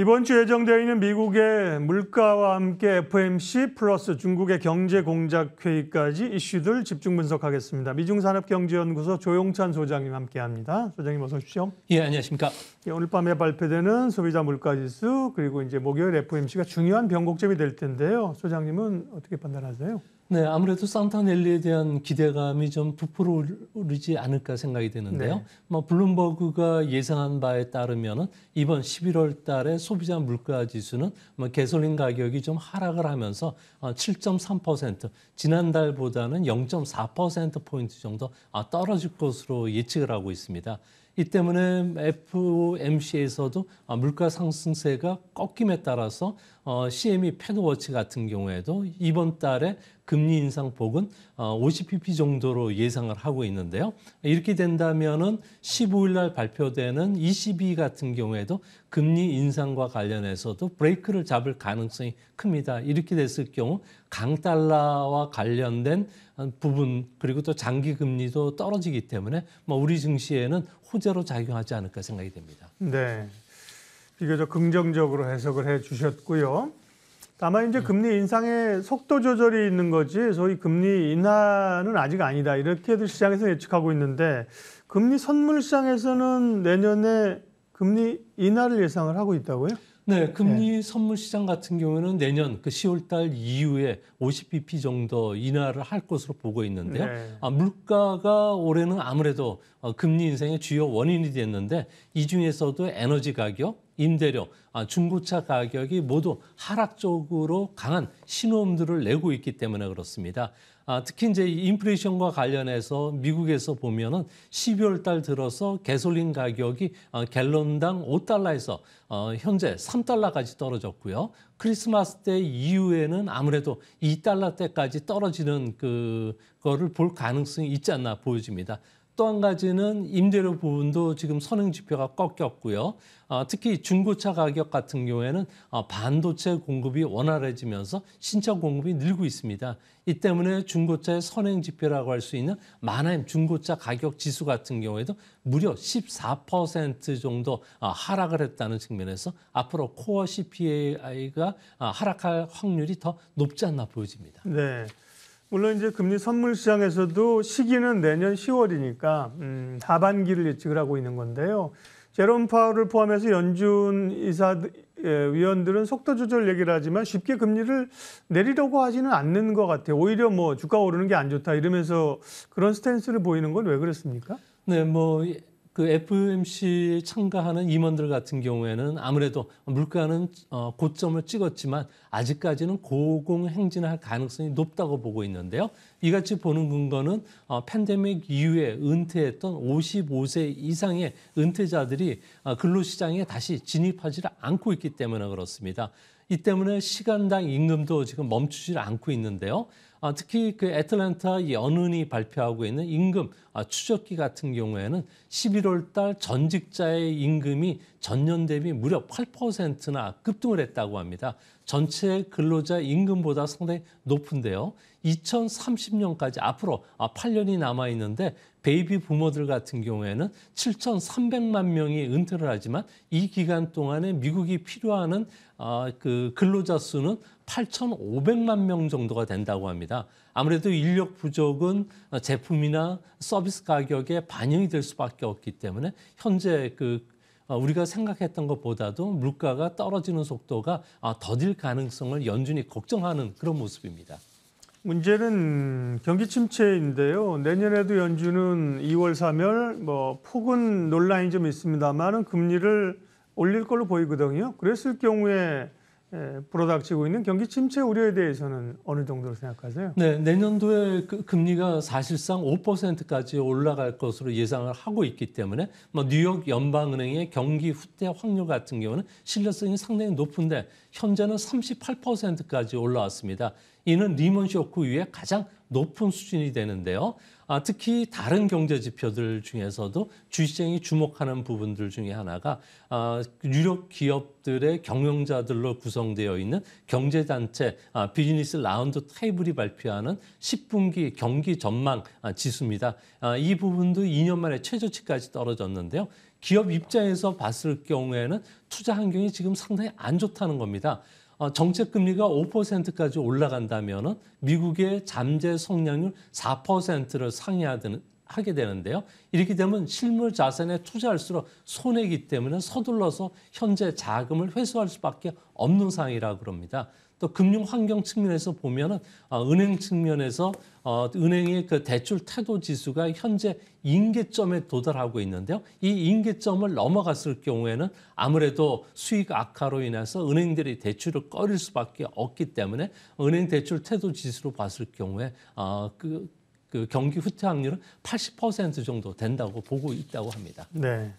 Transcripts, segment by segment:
이번 주 예정되어 있는 미국의 물가와 함께 FMC 플러스 중국의 경제 공작 회의까지 이슈들 집중 분석하겠습니다. 미중산업경제연구소 조용찬 소장님 함께합니다. 소장님 어서 오십시오. 예, 안녕하십니까. 예, 오늘 밤에 발표되는 소비자 물가지수 그리고 이제 목요일 FMC가 중요한 변곡점이 될 텐데요. 소장님은 어떻게 판단하세요? 네, 아무래도 산타넬리에 대한 기대감이 좀 부풀어 오르지 않을까 생각이 되는데요. 네. 뭐 블룸버그가 예상한 바에 따르면 이번 11월 달에 소비자 물가 지수는 뭐 가솔린 가격이 좀 하락을 하면서 7.3% 어, 지난달보다는 0.4% 포인트 정도 아, 떨어질 것으로 예측을 하고 있습니다. 이 때문에 FOMC에서도 어, 물가 상승세가 꺾임에 따라서 CME 어, 패드워치 같은 경우에도 이번 달에 금리 인상 폭은 50pp 어, 정도로 예상을 하고 있는데요. 이렇게 된다면은 15일 날 발표되는 ECB 같은 경우에도 금리 인상과 관련해서도 브레이크를 잡을 가능성이 큽니다. 이렇게 됐을 경우 강달러와 관련된 어, 부분 그리고 또 장기 금리도 떨어지기 때문에 뭐 우리 증시에는 호재로 작용하지 않을까 생각이 됩니다. 네. 비교적 긍정적으로 해석을 해 주셨고요. 다만 이제 음. 금리 인상의 속도 조절이 있는 거지 소위 금리 인하는 아직 아니다 이렇게들 시장에서 예측하고 있는데 금리 선물 시장에서는 내년에 금리 인하를 예상을 하고 있다고요? 네, 네. 금리 네. 선물 시장 같은 경우는 내년 그 10월 달 이후에 50bp 정도 인하를 할 것으로 보고 있는데요. 네. 아, 물가가 올해는 아무래도 어, 금리 인상의 주요 원인이 됐는데 이 중에서도 에너지 가격, 임대료, 아, 중고차 가격이 모두 하락 적으로 강한 신호음들을 내고 있기 때문에 그렇습니다. 아, 특히 이제 인플레이션과 관련해서 미국에서 보면은 12월 달 들어서 가솔린 가격이 아, 갤런당 5달러에서 어, 현재 3달러까지 떨어졌고요. 크리스마스 때 이후에는 아무래도 2달러 대까지 떨어지는 그 거를 볼 가능성이 있지 않나 보여집니다. 또한 가지는 임대료 부분도 지금 선행 지표가 꺾였고요. 어, 특히 중고차 가격 같은 경우에는 어, 반도체 공급이 원활해지면서 신차 공급이 늘고 있습니다. 이 때문에 중고차의 선행 지표라고 할 수 있는 만화임 중고차 가격 지수 같은 경우에도 무려 14% 정도 어, 하락을 했다는 측면에서 앞으로 코어 CPI가 하락할 확률이 더 높지 않나 보여집니다. 네. 물론 이제 금리 선물 시장에서도 시기는 내년 10월이니까 음, 하반기를 예측을 하고 있는 건데요. 제롬 파월을 포함해서 연준 이사 예, 위원들은 속도 조절 얘기를 하지만 쉽게 금리를 내리려고 하지는 않는 것 같아요. 오히려 뭐 주가 오르는 게 안 좋다 이러면서 그런 스탠스를 보이는 건 왜 그렇습니까? 네, 뭐그 FOMC 참가하는 임원들 같은 경우에는 아무래도 물가는 어, 고점을 찍었지만 아직까지는 고공행진할 가능성이 높다고 보고 있는데요. 이같이 보는 근거는 어, 팬데믹 이후에 은퇴했던 55세 이상의 은퇴자들이 어, 근로시장에 다시 진입하지를 않고 있기 때문에 그렇습니다. 이 때문에 시간당 임금도 지금 멈추질 않고 있는데요. 아, 특히 그 애틀랜타 연은이 발표하고 있는 임금 아, 추적기 같은 경우에는 11월 달 전직자의 임금이 전년 대비 무려 8%나 급등을 했다고 합니다. 전체 근로자 임금보다 상당히 높은데요. 2030년까지 앞으로 8년이 아, 남아 있는데 베이비 부모들 같은 경우에는 7,300만 명이 은퇴를 하지만 이 기간 동안에 미국이 필요하는 아, 그 근로자 수는 8,500만 명 정도가 된다고 합니다. 아무래도 인력 부족은 제품이나 서비스 가격에 반영이 될 수밖에 없기 때문에 현재 그 어, 우리가 생각했던 것보다도 물가가 떨어지는 속도가 아, 더딜 가능성을 연준이 걱정하는 그런 모습입니다. 문제는 경기 침체인데요. 내년에도 연준은 2월 3일 뭐 폭은 논란이 좀 있습니다만은 금리를 올릴 걸로 보이거든요. 그랬을 경우에 불어닥치고 있는 경기 침체 우려에 대해서는 어느 정도로 생각하세요? 네, 내년도에 그 금리가 사실상 5%까지 올라갈 것으로 예상을 하고 있기 때문에 뭐 뉴욕 연방은행의 경기 후퇴 확률 같은 경우는 신뢰성이 상당히 높은데 현재는 38%까지 올라왔습니다. 이는 리먼 쇼크 이후에 가장 높은 수준이 되는데요. 아, 특히 다른 경제 지표들 중에서도 주시장이 주목하는 부분들 중에 하나가 아, 유력 기업들의 경영자들로 구성되어 있는 경제단체 아, 비즈니스 라운드 테이블이 발표하는 10분기 경기 전망 아, 지수입니다. 아, 이 부분도 2년 만에 최저치까지 떨어졌는데요. 기업 입장에서 봤을 경우에는 투자 환경이 지금 상당히 안 좋다는 겁니다. 어, 정책 금리가 5%까지 올라간다면은 미국의 잠재 성장률 4%를 상회하는 하게 되는데요. 이렇게 되면 실물 자산에 투자할수록 손해기 때문에 서둘러서 현재 자금을 회수할 수밖에 없는 상황이라고 그니다 또 금융 환경 측면에서 보면은 아, 은행 측면에서 어, 은행의 그 대출 태도 지수가 현재 인계점에 도달하고 있는데요. 이 인계점을 넘어갔을 경우에는 아무래도 수익 악화로 인해서 은행들이 대출을 꺼릴 수밖에 없기 때문에 은행 대출 태도 지수로 봤을 경우에 어, 그, 그 경기 후퇴 확률은 80% 정도 된다고 보고 있다고 합니다. 네.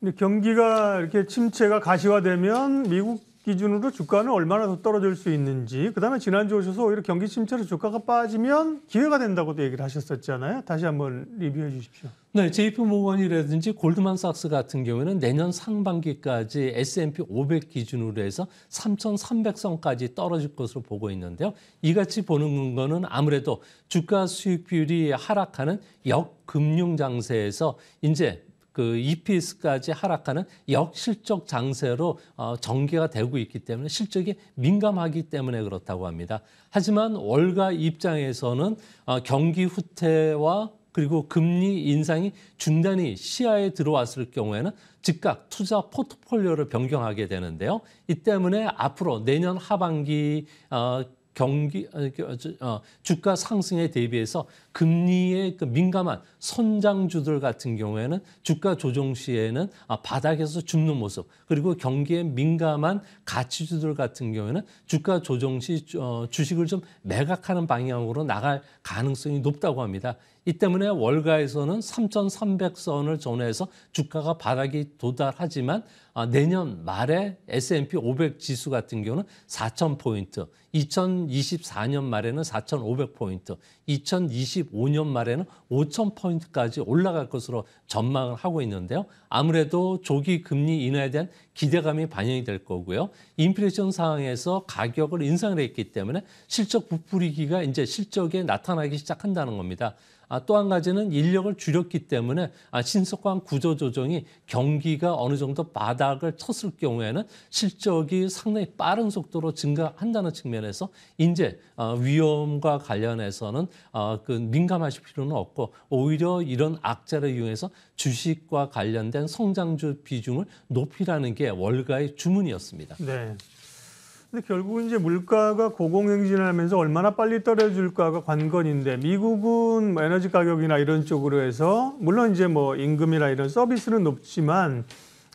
근데 경기가 이렇게 침체가 가시화되면 미국 기준으로 주가는 얼마나 더 떨어질 수 있는지 그다음에 지난주 오셔서 오히려 경기 침체로 주가가 빠지면 기회가 된다고도 얘기를 하셨었잖아요. 다시 한번 리뷰해 주십시오. 네, JP 모건이라든지 골드만삭스 같은 경우에는 내년 상반기까지 S&P 500 기준으로 해서 3,300선까지 떨어질 것으로 보고 있는데요. 이같이 보는 거는 아무래도 주가 수익 비율이 하락하는 역금융 장세에서 이제 그 EPS까지 하락하는 역실적 장세로 어, 전개가 되고 있기 때문에 실적이 민감하기 때문에 그렇다고 합니다. 하지만 월가 입장에서는 어, 경기 후퇴와 그리고 금리 인상이 중단이 시야에 들어왔을 경우에는 즉각 투자 포트폴리오를 변경하게 되는데요. 이 때문에 앞으로 내년 하반기 어, 경기 아, 어, 주가 상승에 대비해서 금리에 그 민감한 선장주들 같은 경우에는 주가 조정 시에는 아, 바닥에서 줍는 모습 그리고 경기에 민감한 가치주들 같은 경우에는 주가 조정 시 어, 주식을 좀 매각하는 방향으로 나갈 가능성이 높다고 합니다. 이 때문에 월가에서는 3,300선을 전후해서 주가가 바닥이 도달하지만 아, 내년 말에 S&P 500 지수 같은 경우는 4,000포인트, 2024년 말에는 4,500포인트, 2025년 말에는 5,000포인트까지 올라갈 것으로 전망을 하고 있는데요. 아무래도 조기 금리 인하에 대한 기대감이 반영이 될 거고요. 인플레이션 상황에서 가격을 인상 했기 때문에 실적 부풀리기가 이제 실적에 나타나기 시작한다는 겁니다. 아, 또한 가지는 인력을 줄였기 때문에 아, 신속한 구조 조정이 경기가 어느 정도 바닥을 쳤을 경우에는 실적이 상당히 빠른 속도로 증가한다는 측면에서 이제 어, 위험과 관련해서는 어, 그 민감하실 필요는 없고 오히려 이런 악재를 이용해서 주식과 관련된 성장주 비중을 높이라는 게 월가의 주문이었습니다. 네. 근데 결국은 이제 물가가 고공행진하면서 얼마나 빨리 떨어질까가 관건인데 미국은 뭐 에너지 가격이나 이런 쪽으로 해서 물론 이제 뭐 임금이나 이런 서비스는 높지만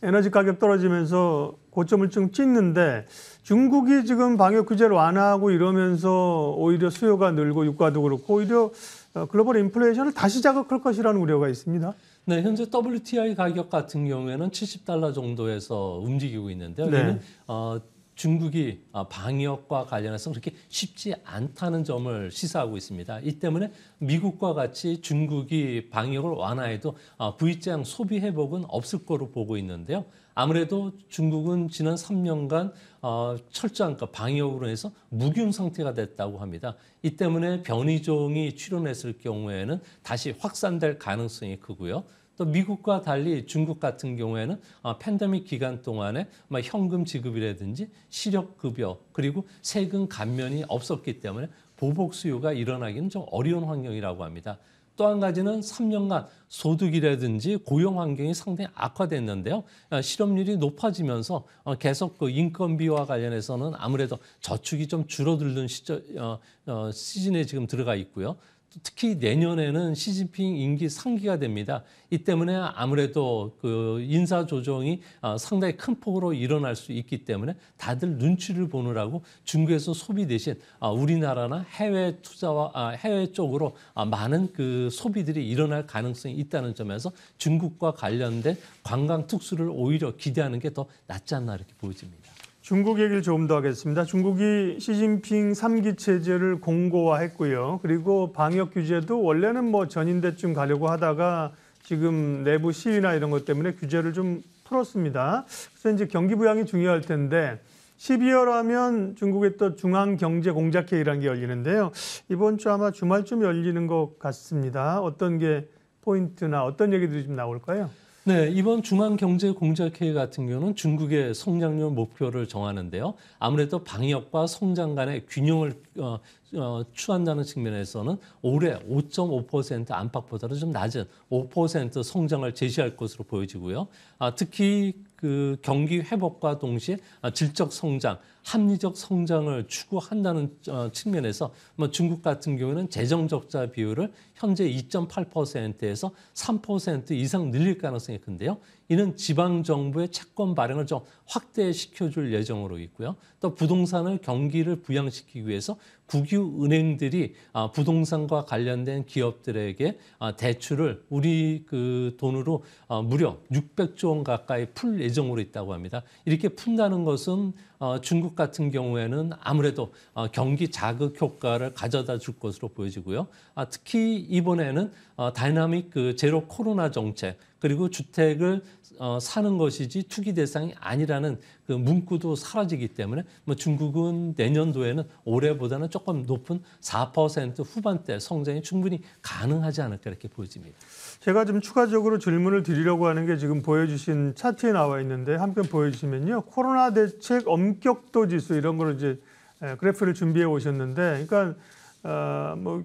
에너지 가격 떨어지면서 고점을 좀 찍는데 중국이 지금 방역 규제를 완화하고 이러면서 오히려 수요가 늘고 유가도 그렇고 오히려 어, 글로벌 인플레이션을 다시 자극할 것이라는 우려가 있습니다. 네, 현재 WTI 가격 같은 경우에는 70달러 정도에서 움직이고 있는데요. 네. 어, 중국이 어, 방역과 관련해서 그렇게 쉽지 않다는 점을 시사하고 있습니다. 이 때문에 미국과 같이 중국이 방역을 완화해도 V장 어, 소비 회복은 없을 거로 보고 있는데요. 아무래도 중국은 지난 3년간 어, 철저한 그 방역으로 해서 무균 상태가 됐다고 합니다. 이 때문에 변이종이 출현했을 경우에는 다시 확산될 가능성이 크고요. 또 미국과 달리 중국 같은 경우에는 어, 팬데믹 기간 동안에 뭐 현금 지급이라든지 시력 급여 그리고 세금 감면이 없었기 때문에 보복 수요가 일어나기는 좀 어려운 환경이라고 합니다. 또 한 가지는 3년간 소득이라든지 고용 환경이 상당히 악화됐는데요. 어, 실업률이 높아지면서 어, 계속 그 인건비와 관련해서는 아무래도 저축이 좀 줄어들던 시저, 어, 어, 시즌에 지금 들어가 있고요. 특히 내년에는 시진핑 임기 상기가 됩니다. 이 때문에 아무래도 그 인사 조정이 어, 상당히 큰 폭으로 일어날 수 있기 때문에 다들 눈치를 보느라고 중국에서 소비 대신 아, 우리나라나 해외 투자와 아, 해외 쪽으로 아, 많은 그 소비들이 일어날 가능성이 있다는 점에서 중국과 관련된 관광 특수를 오히려 기대하는 게 더 낫지 않나 이렇게 보여집니다. 중국 얘기를 조금 더 하겠습니다. 중국이 시진핑 3기 체제를 공고화했고요. 그리고 방역 규제도 원래는 뭐 전인대쯤 가려고 하다가 지금 내부 시위나 이런 것 때문에 규제를 좀 풀었습니다. 그래서 이제 경기 부양이 중요할 텐데 12월 하면 중국의 또 중앙경제공작회의라는 게 열리는데요. 이번 주 아마 주말쯤 열리는 것 같습니다. 어떤 게 포인트나 어떤 얘기들이 좀 나올까요? 네, 이번 중앙경제공작회의 같은 경우는 중국의 성장률 목표를 정하는데요. 아무래도 방역과 성장 간의 균형을 어, 어, 추한다는 측면에서는 올해 5.5% 안팎보다는 좀 낮은 5% 성장을 제시할 것으로 보여지고요. 아, 특히 그 경기 회복과 동시에 아, 질적 성장, 합리적 성장을 추구한다는 어, 측면에서 뭐 중국 같은 경우는 재정 적자 비율을 현재 2.8%에서 3% 이상 늘릴 가능성이 큰데요. 이는 지방 정부의 채권 발행을 좀 확대시켜 줄 예정으로 있고요. 또 부동산을 경기를 부양시키기 위해서 국유 은행들이 아, 부동산과 관련된 기업들에게 아, 대출을 우리 그 돈으로 아, 무려 600조 원 가까이 풀 예정으로 있다고 합니다. 이렇게 푼다는 것은 어, 중국 같은 경우에는 아무래도 어, 경기 자극 효과를 가져다 줄 것으로 보여지고요. 아, 특히 이번에는 어, 다이나믹 그 제로 코로나 정책 그리고 주택을 어, 사는 것이지 투기 대상이 아니라는 그 문구도 사라지기 때문에 뭐 중국은 내년도에는 올해보다는 조금 높은 4% 후반대 성장이 충분히 가능하지 않을까 이렇게 보여집니다. 제가 좀 추가적으로 질문을 드리려고 하는 게 지금 보여주신 차트에 나와 있는데 한편 보여주시면요 코로나 대책 엄격도 지수 이런 걸 이제 예, 그래프를 준비해 오셨는데 그러니까 어뭐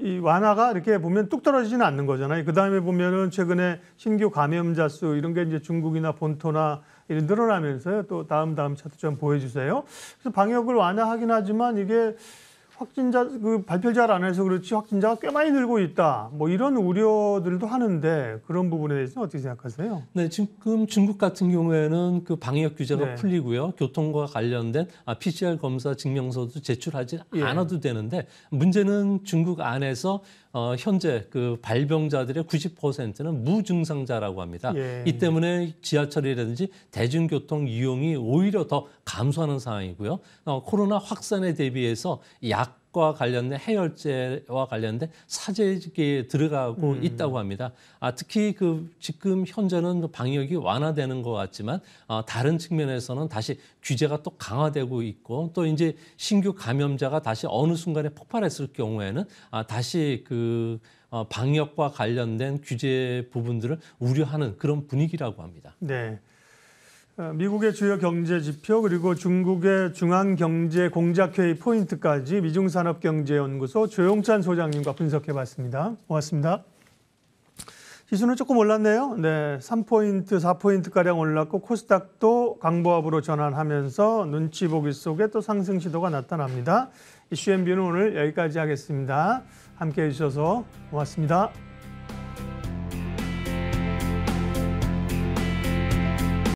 이 완화가 이렇게 보면 뚝 떨어지지는 않는 거잖아요. 그 다음에 보면은 최근에 신규 감염자 수 이런 게 이제 중국이나 본토나 늘어나면서요. 또 다음 다음 차트 좀 보여주세요. 그래서 방역을 완화하긴 하지만 이게 확진자 그 발표를 잘안 해서 그렇지 확진자가 꽤 많이 늘고 있다. 뭐 이런 우려들도 하는데 그런 부분에 대해서 어떻게 생각하세요? 네, 지금 중국 같은 경우에는 그 방역 규제가 네. 풀리고요. 교통과 관련된 아, PCR 검사 증명서도 제출하지 예. 않아도 되는데 문제는 중국 안에서 어, 현재 그 발병자들의 90%는 무증상자라고 합니다. 예. 이 때문에 지하철이라든지 대중교통 이용이 오히려 더 감소하는 상황이고요. 어, 코로나 확산에 대비해서 약 해독과 관련된 해열제와 관련된 사재기에 들어가고 음. 있다고 합니다. 아, 특히 그 지금 현재는 방역이 완화되는 것 같지만 아, 다른 측면에서는 다시 규제가 또 강화되고 있고 또 이제 신규 감염자가 다시 어느 순간에 폭발했을 경우에는 아, 다시 그 어, 방역과 관련된 규제 부분들을 우려하는 그런 분위기라고 합니다. 네. 어, 미국의 주요 경제 지표 그리고 중국의 중앙 경제 공작회의 포인트까지 미중산업경제연구소 조용찬 소장님과 분석해봤습니다. 고맙습니다. 지수는 조금 올랐네요. 네, 3포인트, 4포인트가량 올랐고 코스닥도 강보합으로 전환하면서 눈치 보기 속에 또 상승 시도가 나타납니다. 이슈 m 뷰는 오늘 여기까지 하겠습니다. 함께해 주셔서 고맙습니다.